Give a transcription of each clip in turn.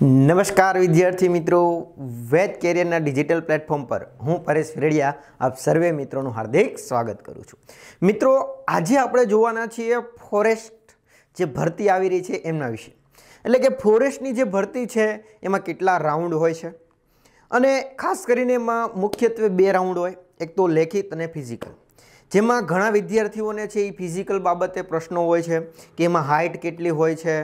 નમસ્કાર વિદ્યાર્થી મિત્રો વેદ કેરિયરના ડિજિટલ પ્લેટફોર્મ પર હું પરેશ રેડિયા આપ સર્વે મિત્રોનું હાર્દિક સ્વાગત કરું છું મિત્રો આજે આપણે જોવાના છીએ ફોરેસ્ટ જે ભરતી આવી રહી છે એમના વિશે એટલે કે ફોરેસ્ટની જે ભરતી છે એમાં કેટલા રાઉન્ડ હોય છે અને ખાસ કરીને એમાં મુખ્યત્વે બે રાઉન્ડ હોય એક તો લેખિત અને ફિઝિકલ જેમાં ઘણા વિદ્યાર્થીઓને છે એ ફિઝિકલ બાબતે પ્રશ્નો હોય છે કે એમાં હાઇટ કેટલી હોય છે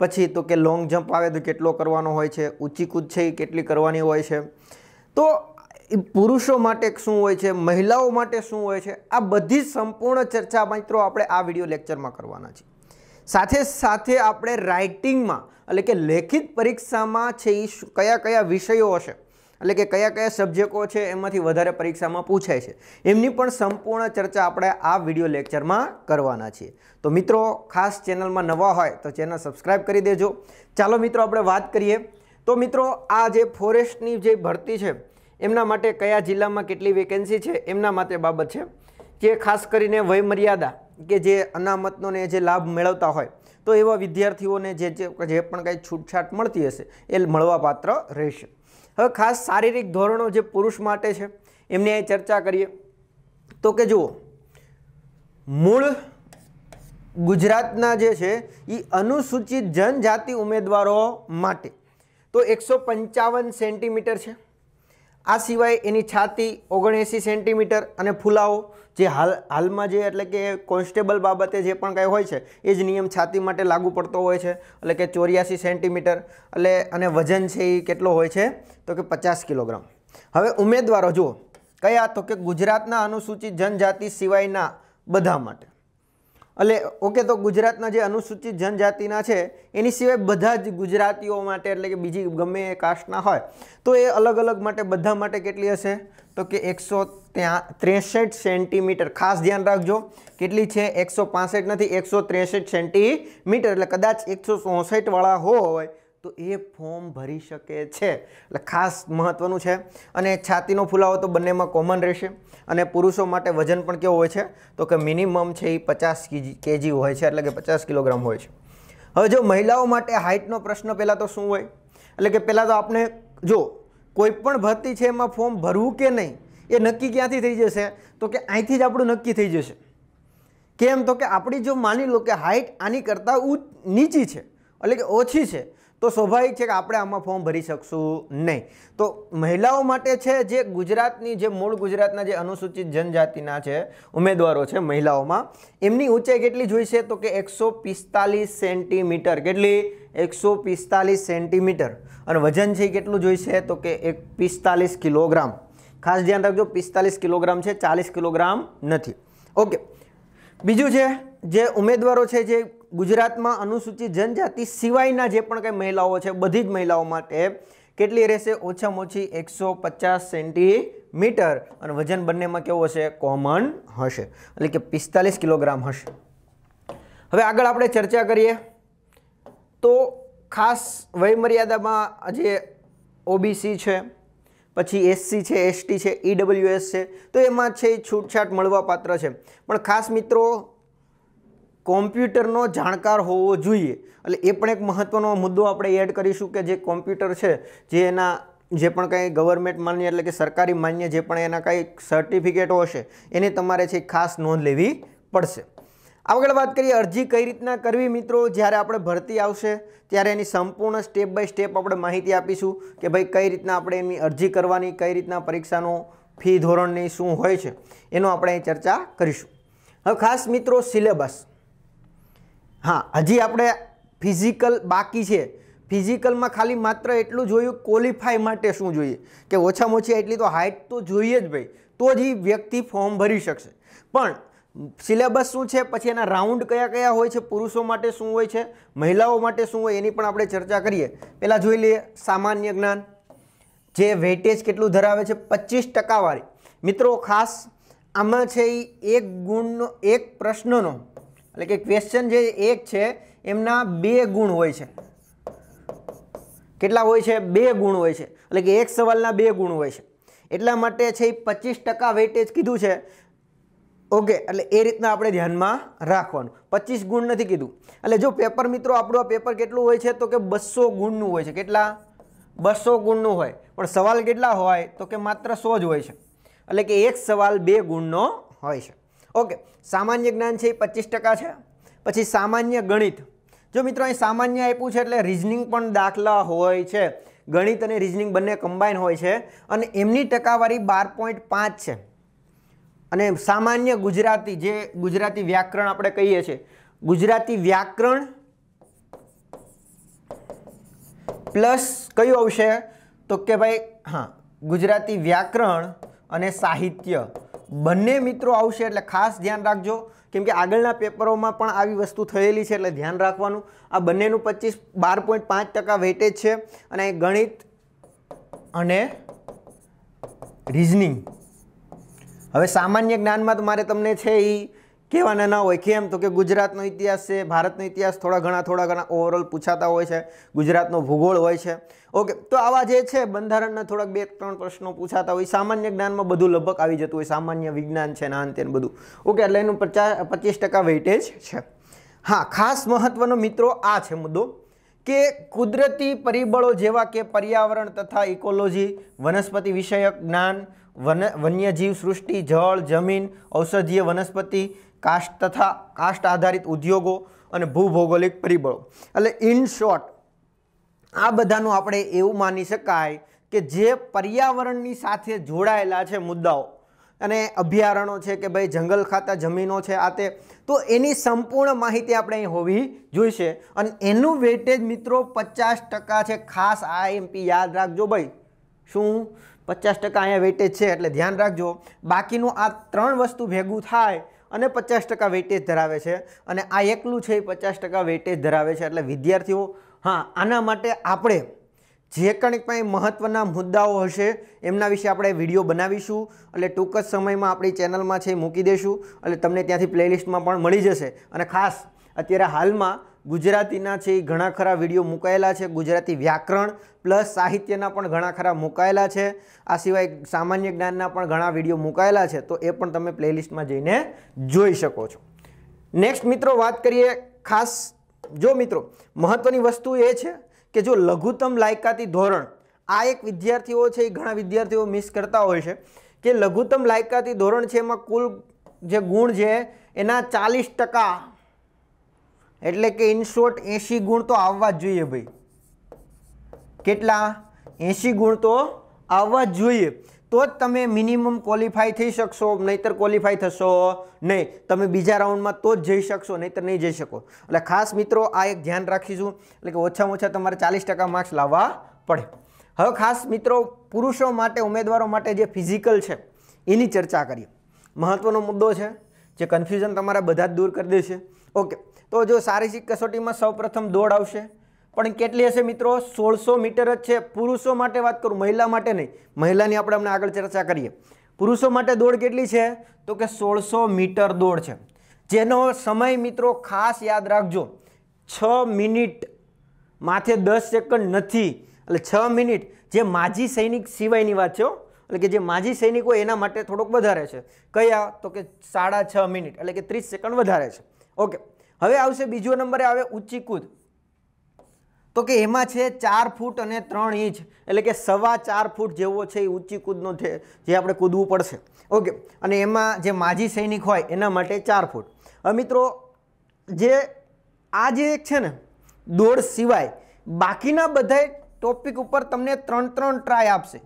પછી તો કે લોંગ જમ્પ આવે તો કેટલો કરવાનો હોય છે ઊંચી કૂદ છે એ કેટલી કરવાની હોય છે તો પુરુષો માટે શું હોય છે મહિલાઓ માટે શું હોય છે આ બધી સંપૂર્ણ ચર્ચા મિત્રો આપણે આ વિડીયો લેક્ચરમાં કરવાના છીએ સાથે સાથે આપણે રાઇટિંગમાં એટલે કે લેખિત પરીક્ષામાં છે એ કયા કયા વિષયો હશે એટલે કે કયા કયા સબ્જેક્ટો છે એમાંથી વધારે પરીક્ષામાં પૂછાય છે એમની પણ સંપૂર્ણ ચર્ચા આપણે આ વિડીયો લેક્ચરમાં કરવાના છીએ તો મિત્રો ખાસ ચેનલમાં નવા હોય તો ચેનલ સબસ્ક્રાઈબ કરી દેજો ચાલો મિત્રો આપણે વાત કરીએ તો મિત્રો આ જે ફોરેસ્ટની જે ભરતી છે એમના માટે કયા જિલ્લામાં કેટલી વેકેન્સી છે એમના માટે બાબત છે કે ખાસ કરીને વયમર્યાદા કે જે અનામતનોને જે લાભ મેળવતા હોય તો એવા વિદ્યાર્થીઓને જે જે પણ કાંઈ છૂટછાટ મળતી હશે એ મળવાપાત્ર રહેશે હવે ખાસ શારીરિક ધોરણો જે પુરુષ માટે છે એમની અહીં ચર્ચા કરીએ તો કે જુઓ મૂળ ગુજરાતના જે છે એ અનુસૂચિત જનજાતિ ઉમેદવારો માટે તો એકસો પંચાવન સેન્ટીમીટર છે આ સિવાય એની છાતી ઓગણએંસી સેન્ટીમીટર અને ફુલાવો જે હાલ હાલમાં જે એટલે કે કોન્સ્ટેબલ બાબતે જે પણ કાંઈ હોય છે એ જ નિયમ છાતી માટે લાગુ પડતો હોય છે એટલે કે ચોર્યાસી સેન્ટીમીટર એટલે અને વજન છે એ કેટલો હોય છે તો કે પચાસ કિલોગ્રામ હવે ઉમેદવારો જુઓ કયા તો કે ગુજરાતના અનુસૂચિત જનજાતિ સિવાયના બધા માટે એટલે ઓકે તો ગુજરાતના જે અનુસૂચિત જનજાતિના છે એની સિવાય બધા જ ગુજરાતીઓ માટે એટલે કે બીજી ગમે એ કાસ્ટના હોય તો એ અલગ અલગ માટે બધા માટે કેટલી હશે તો કે એકસો ત્રેસઠ સેન્ટીમીટર ખાસ ધ્યાન રાખજો કેટલી છે એકસો નથી એકસો ત્રેસઠ સેન્ટીમીટર એટલે કદાચ એકસો ચોસઠવાળા હોય તો એ ફોર્મ ભરી શકે છે એટલે ખાસ મહત્ત્વનું છે અને છાતીનો ફુલાવો તો બંનેમાં કોમન રહેશે અને પુરુષો માટે વજન પણ કેવો હોય છે તો કે મિનિમમ છે એ પચાસ કેજી હોય છે એટલે કે પચાસ કિલોગ્રામ હોય છે હવે જો મહિલાઓ માટે હાઇટનો પ્રશ્ન પહેલાં તો શું હોય એટલે કે પહેલાં તો આપણે જો કોઈ પણ ભરતી છે એમાં ફોર્મ ભરવું કે નહીં એ નક્કી ક્યાંથી થઈ જશે તો કે અહીંથી જ આપણું નક્કી થઈ જશે કેમ તો કે આપણી જો માની લો કે હાઇટ આની કરતાં નીચી છે એટલે કે ઓછી છે તો સ્વાભાવિક છે કે આપણે આમાં ફોર્મ ભરી શકશું નહીં તો મહિલાઓ માટે છે જે ગુજરાતની જે મૂળ ગુજરાતના જે અનુસૂચિત જનજાતિના છે ઉમેદવારો છે મહિલાઓમાં એમની ઊંચાઈ કેટલી જોઈશે તો કે એકસો પિસ્તાલીસ સેન્ટીમીટર કેટલી એકસો પિસ્તાલીસ સેન્ટીમીટર અને વજન છે કેટલું જોઈશે તો કે એક પિસ્તાલીસ કિલોગ્રામ ખાસ ધ્યાન રાખજો પિસ્તાલીસ કિલોગ્રામ છે ચાલીસ કિલોગ્રામ નથી ઓકે બીજું છે જે ઉમેદવારો છે જે ગુજરાતમાં અનુસૂચિત જનજાતિ સિવાયના જે પણ કંઈ મહિલાઓ છે બધી જ મહિલાઓ માટે કેટલી રહેશે ઓછામાં ઓછી એકસો પચાસ સેન્ટીમીટર અને વજન બંનેમાં કેવું હશે કોમન હશે એટલે કે પિસ્તાલીસ કિલોગ્રામ હશે હવે આગળ આપણે ચર્ચા કરીએ તો ખાસ વયમર્યાદામાં જે ઓબીસી છે પછી એસસી છે એસટી છે ઈડબ્લ્યુએસ છે તો એમાં છે છૂટછાટ મળવાપાત્ર છે પણ ખાસ મિત્રો કોમ્પ્યુટરનો જાણકાર હોવો જોઈએ એટલે એ પણ એક મહત્ત્વનો મુદ્દો આપણે એડ કરીશું કે જે કોમ્પ્યુટર છે જે એના જે પણ કંઈ ગવર્મેન્ટ માન્ય એટલે કે સરકારી માન્ય જે પણ એના કંઈ સર્ટિફિકેટો હશે એની તમારે છે ખાસ નોંધ લેવી પડશે આગળ વાત કરીએ અરજી કઈ રીતના કરવી મિત્રો જ્યારે આપણે ભરતી આવશે ત્યારે એની સંપૂર્ણ સ્ટેપ બાય સ્ટેપ આપણે માહિતી આપીશું કે ભાઈ કઈ રીતના આપણે એની અરજી કરવાની કઈ રીતના પરીક્ષાનો ફી ધોરણની શું હોય છે એનો આપણે ચર્ચા કરીશું હવે ખાસ મિત્રો સિલેબસ હા હજી આપણે ફિઝિકલ બાકી છે ફિઝિકલમાં ખાલી માત્ર એટલું જોયું ક્વોલિફાય માટે શું જોઈએ કે ઓછામાં ઓછી એટલી તો હાઇટ તો જોઈએ જ ભાઈ તો જ એ વ્યક્તિ ફોર્મ ભરી શકશે પણ સિલેબસ શું છે પછી એના રાઉન્ડ કયા કયા હોય છે પુરુષો માટે શું હોય છે મહિલાઓ માટે શું હોય એની પણ આપણે ચર્ચા કરીએ પહેલાં જોઈ લઈએ સામાન્ય જ્ઞાન જે વેટેજ કેટલું ધરાવે છે પચીસ ટકાવાળી મિત્રો ખાસ આમાં છે એ એક ગુણનો એક પ્રશ્નનો એટલે કે ક્વેશ્ચન જે એક છે એમના બે ગુણ હોય છે કેટલા હોય છે બે ગુણ હોય છે એટલે કે એક સવાલના બે ગુણ હોય છે એટલા માટે છે એ પચીસ ટકા વેટેજ કીધું છે ઓકે એટલે એ રીતના આપણે ધ્યાનમાં રાખવાનું પચીસ ગુણ નથી કીધું એટલે જો પેપર મિત્રો આપણું પેપર કેટલું હોય છે તો કે બસો ગુણનું હોય છે કેટલા બસો ગુણનું હોય પણ સવાલ કેટલા હોય તો કે માત્ર સો જ હોય છે એટલે કે એક સવાલ બે ગુણનો હોય છે ઓકે સામાન્ય જ્ઞાન છે એ પચીસ ટકા છે પછી સામાન્ય ગણિત જો મિત્રો અહીં સામાન્ય આપ્યું છે એટલે રિઝનિંગ પણ દાખલા હોય છે ગણિત અને રિઝનિંગ બંને કમ્બાઈન હોય છે અને એમની ટકાવારી બાર પોઈન્ટ પાંચ છે અને સામાન્ય ગુજરાતી જે ગુજરાતી વ્યાકરણ આપણે કહીએ છીએ ગુજરાતી વ્યાકરણ પ્લસ કયું આવશે તો કે ભાઈ હા ગુજરાતી વ્યાકરણ અને સાહિત્ય બંને મિત્રો આવશે એટલે ખાસ ધ્યાન રાખજો કેમ કે આગળના પેપરોમાં પણ આવી વસ્તુ થયેલી છે એટલે ધ્યાન રાખવાનું આ બંનેનું પચીસ બાર પોઈન્ટ પાંચ ટકા વેટેજ છે અને ગણિત અને રિઝનિંગ હવે સામાન્ય જ્ઞાનમાં તો મારે તમને છે એ કહેવાના ના હોય કેમ તો કે ગુજરાતનો ઇતિહાસ છે ભારતનો ઇતિહાસ થોડા ઘણા થોડા ઘણા ઓવરઓલ પૂછાતા હોય છે ગુજરાતનો ભૂગોળ હોય છે ઓકે તો આવા જે છે બંધારણના થોડાક બે ત્રણ પ્રશ્નો પૂછાતા હોય સામાન્ય જ્ઞાનમાં બધું લગભગ આવી જતું હોય સામાન્ય વિજ્ઞાન છે ના અંતે બધું ઓકે એટલે એનું પચાસ પચીસ ટકા વેઇટેજ છે હા ખાસ મહત્વનો મિત્રો આ છે મુદ્દો કે કુદરતી પરિબળો જેવા કે પર્યાવરણ તથા ઇકોલોજી વનસ્પતિ વિષયક જ્ઞાન વન વન્યજીવ સૃષ્ટિ જળ જમીન ઔષધીય વનસ્પતિ કાસ્ટ તથા કાસ્ટ આધારિત ઉદ્યોગો અને ભૂભૌગોલિક પરિબળો એટલે ઇન શોર્ટ આ બધાનું આપણે એવું માની શકાય કે જે પર્યાવરણની સાથે જોડાયેલા છે મુદ્દાઓ અને અભયારણો છે કે ભાઈ જંગલ ખાતા જમીનો છે આ તે તો એની સંપૂર્ણ માહિતી આપણે અહીં હોવી જોઈશે અને એનું વેટેજ મિત્રો પચાસ ટકા છે ખાસ આ એમપી યાદ રાખજો ભાઈ શું પચાસ ટકા અહીંયા વેટેજ છે એટલે ધ્યાન રાખજો બાકીનું આ ત્રણ વસ્તુ ભેગું થાય અને પચાસ ટકા વેટેજ ધરાવે છે અને આ એકલું છે એ પચાસ ટકા વેટેજ ધરાવે છે એટલે વિદ્યાર્થીઓ હા આના માટે આપણે જે કંઈક પણ મહત્ત્વના મુદ્દાઓ હશે એમના વિશે આપણે વિડીયો બનાવીશું એટલે ટૂંક જ સમયમાં આપણી ચેનલમાં છે મૂકી દઈશું એટલે તમને ત્યાંથી પ્લેલિસ્ટમાં પણ મળી જશે અને ખાસ અત્યારે હાલમાં ગુજરાતીના છે એ ઘણા ખરા વિડીયો મુકાયેલા છે ગુજરાતી વ્યાકરણ પ્લસ સાહિત્યના પણ ઘણા ખરા મુકાયેલા છે આ સિવાય સામાન્ય જ્ઞાનના પણ ઘણા વિડીયો મુકાયેલા છે તો એ પણ તમે પ્લેલિસ્ટમાં જઈને જોઈ શકો છો નેક્સ્ટ મિત્રો વાત કરીએ ખાસ જો મિત્રો મહત્ત્વની વસ્તુ એ છે કે જો લઘુત્તમ લાયકાતી ધોરણ આ એક વિદ્યાર્થીઓ છે એ ઘણા વિદ્યાર્થીઓ મિસ કરતા હોય છે કે લઘુત્તમ લાયકાતી ધોરણ છે એમાં કુલ જે ગુણ છે એના ચાલીસ ટકા એટલે કે ઇનશોર્ટ શોર્ટ એંશી ગુણ તો આવવા જ જોઈએ ભાઈ કેટલા એંશી ગુણ તો આવવા જ જોઈએ તો જ તમે મિનિમમ ક્વોલિફાય થઈ શકશો નહીતર ક્વોલિફાય થશો નહીં તમે બીજા રાઉન્ડમાં તો જ જઈ શકશો નહીતર નહીં જઈ શકો એટલે ખાસ મિત્રો આ એક ધ્યાન રાખીશું એટલે કે ઓછામાં ઓછા તમારે ચાલીસ ટકા માર્ક્સ લાવવા પડે હવે ખાસ મિત્રો પુરુષો માટે ઉમેદવારો માટે જે ફિઝિકલ છે એની ચર્ચા કરીએ મહત્ત્વનો મુદ્દો છે જે કન્ફ્યુઝન તમારા બધા જ દૂર કરી દેશે ઓકે તો જો શારીરિક કસોટીમાં સૌપ્રથમ દોડ આવશે પણ કેટલી હશે મિત્રો સોળસો મીટર જ છે પુરુષો માટે વાત કરું મહિલા માટે નહીં મહિલાની આપણે અમને આગળ ચર્ચા કરીએ પુરુષો માટે દોડ કેટલી છે તો કે સોળસો મીટર દોડ છે જેનો સમય મિત્રો ખાસ યાદ રાખજો છ મિનિટ માથે દસ સેકન્ડ નથી એટલે છ મિનિટ જે માજી સૈનિક સિવાયની વાત છે એટલે કે જે માજી સૈનિક હોય એના માટે થોડોક વધારે છે કયા તો કે સાડા છ મિનિટ એટલે કે ત્રીસ સેકન્ડ વધારે છે ઓકે હવે આવશે બીજો નંબરે આવે ઊંચી કૂદ તો કે એમાં છે ચાર ફૂટ અને ત્રણ ઇંચ એટલે કે સવા ચાર ફૂટ જેવો છે એ ઊંચી કૂદનો છે જે આપણે કૂદવું પડશે ઓકે અને એમાં જે માજી સૈનિક હોય એના માટે ચાર ફૂટ હવે મિત્રો જે આ જે એક છે ને દોડ સિવાય બાકીના બધા ટોપિક ઉપર તમને ત્રણ ત્રણ ટ્રાય આપશે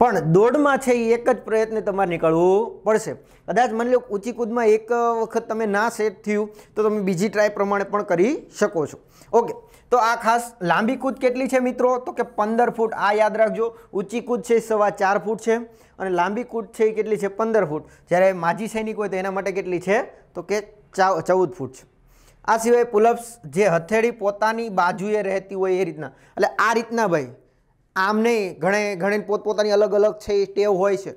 પણ દોડમાં છે એ એક જ પ્રયત્ન તમારે નીકળવું પડશે કદાચ માની લો ઊંચી કૂદમાં એક વખત તમે ના સેટ થયું તો તમે બીજી ટ્રાય પ્રમાણે પણ કરી શકો છો ઓકે તો આ ખાસ લાંબી કૂદ કેટલી છે મિત્રો તો કે પંદર ફૂટ આ યાદ રાખજો ઊંચી કૂદ છે સવા ચાર ફૂટ છે અને લાંબી કૂદ છે એ કેટલી છે પંદર ફૂટ જ્યારે માજી સૈનિક હોય તો એના માટે કેટલી છે તો કે ચૌદ ફૂટ છે આ સિવાય પુલપ્સ જે હથેળી પોતાની બાજુએ રહેતી હોય એ રીતના એટલે આ રીતના ભાઈ આમ નહીં ઘણે ઘણે પોતપોતાની અલગ અલગ છે એ ટેવ હોય છે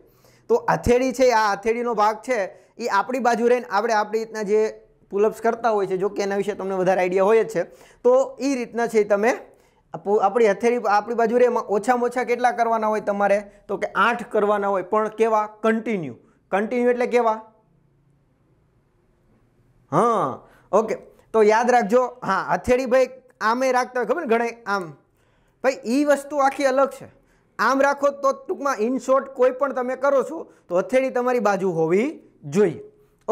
તો હથેળી છે આ હથેળીનો ભાગ છે એ આપણી બાજુ રહીને આપણે આપણી રીતના જે પુલઅપ્સ કરતા હોય છે જો કે એના વિશે તમને વધારે આઈડિયા હોય જ છે તો એ રીતના છે તમે આપણી હથેળી આપણી બાજુ રહે એમાં ઓછામાં ઓછા કેટલા કરવાના હોય તમારે તો કે આઠ કરવાના હોય પણ કેવા કન્ટિન્યુ કન્ટિન્યુ એટલે કેવા હા ઓકે તો યાદ રાખજો હા હથેળી ભાઈ આમે રાખતા હોય ખબર ને ઘણે આમ ભાઈ એ વસ્તુ આખી અલગ છે આમ રાખો તો ટૂંકમાં ઇન શોર્ટ કોઈ પણ તમે કરો છો તો હથેળી તમારી બાજુ હોવી જોઈએ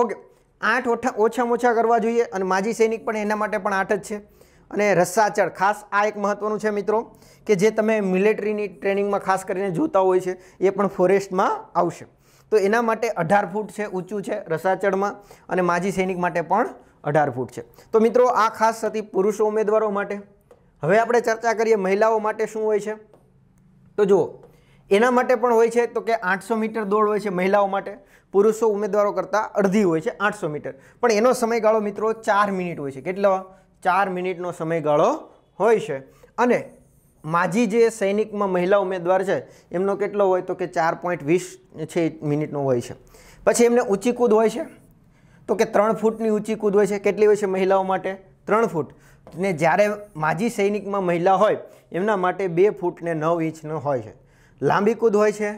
ઓકે આઠ ઓછા ઓછામાં ઓછા કરવા જોઈએ અને માજી સૈનિક પણ એના માટે પણ આઠ જ છે અને રસ્સાચળ ખાસ આ એક મહત્ત્વનું છે મિત્રો કે જે તમે મિલિટરીની ટ્રેનિંગમાં ખાસ કરીને જોતા હોય છે એ પણ ફોરેસ્ટમાં આવશે તો એના માટે અઢાર ફૂટ છે ઊંચું છે રસાચળમાં અને માજી સૈનિક માટે પણ અઢાર ફૂટ છે તો મિત્રો આ ખાસ હતી પુરુષો ઉમેદવારો માટે હવે આપણે ચર્ચા કરીએ મહિલાઓ માટે શું હોય છે તો જુઓ એના માટે પણ હોય છે તો કે આઠસો મીટર દોડ હોય છે મહિલાઓ માટે પુરુષો ઉમેદવારો કરતાં અડધી હોય છે આઠસો મીટર પણ એનો સમયગાળો મિત્રો ચાર મિનિટ હોય છે કેટલો ચાર મિનિટનો સમયગાળો હોય છે અને માજી જે સૈનિકમાં મહિલા ઉમેદવાર છે એમનો કેટલો હોય તો કે ચાર પોઈન્ટ વીસ છે મિનિટનો હોય છે પછી એમને ઊંચી કૂદ હોય છે તો કે ત્રણ ફૂટની ઊંચી કૂદ હોય છે કેટલી હોય છે મહિલાઓ માટે ત્રણ ફૂટ ને જ્યારે માજી સૈનિકમાં મહિલા હોય એમના માટે બે ફૂટ ને નવ ઇંચનો હોય છે લાંબી કૂદ હોય છે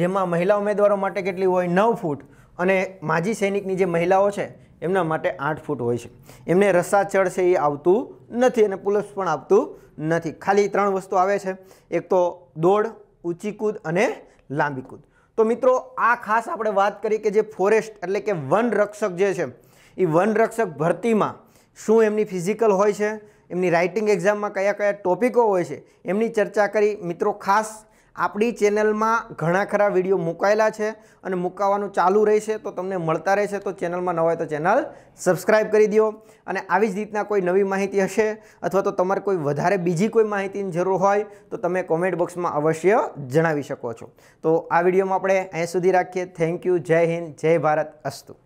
જેમાં મહિલા ઉમેદવારો માટે કેટલી હોય નવ ફૂટ અને માજી સૈનિકની જે મહિલાઓ છે એમના માટે આઠ ફૂટ હોય છે એમને રસાચળ છે એ આવતું નથી અને પુલપ્સ પણ આવતું નથી ખાલી ત્રણ વસ્તુ આવે છે એક તો દોડ ઊંચી કૂદ અને લાંબી કૂદ તો મિત્રો આ ખાસ આપણે વાત કરી કે જે ફોરેસ્ટ એટલે કે વન રક્ષક જે છે એ વન રક્ષક ભરતીમાં શું એમની ફિઝિકલ હોય છે એમની રાઇટિંગ એક્ઝામમાં કયા કયા ટોપિકો હોય છે એમની ચર્ચા કરી મિત્રો ખાસ આપણી ચેનલમાં ઘણા ખરા વિડીયો મુકાયેલા છે અને મુકાવાનું ચાલુ રહેશે તો તમને મળતા રહેશે તો ચેનલમાં ન હોય તો ચેનલ સબસ્ક્રાઈબ કરી દો અને આવી જ રીતના કોઈ નવી માહિતી હશે અથવા તો તમારે કોઈ વધારે બીજી કોઈ માહિતીની જરૂર હોય તો તમે કોમેન્ટ બોક્સમાં અવશ્ય જણાવી શકો છો તો આ વિડીયોમાં આપણે અહીં સુધી રાખીએ થેન્ક યુ જય હિન્દ જય ભારત અસ્તુ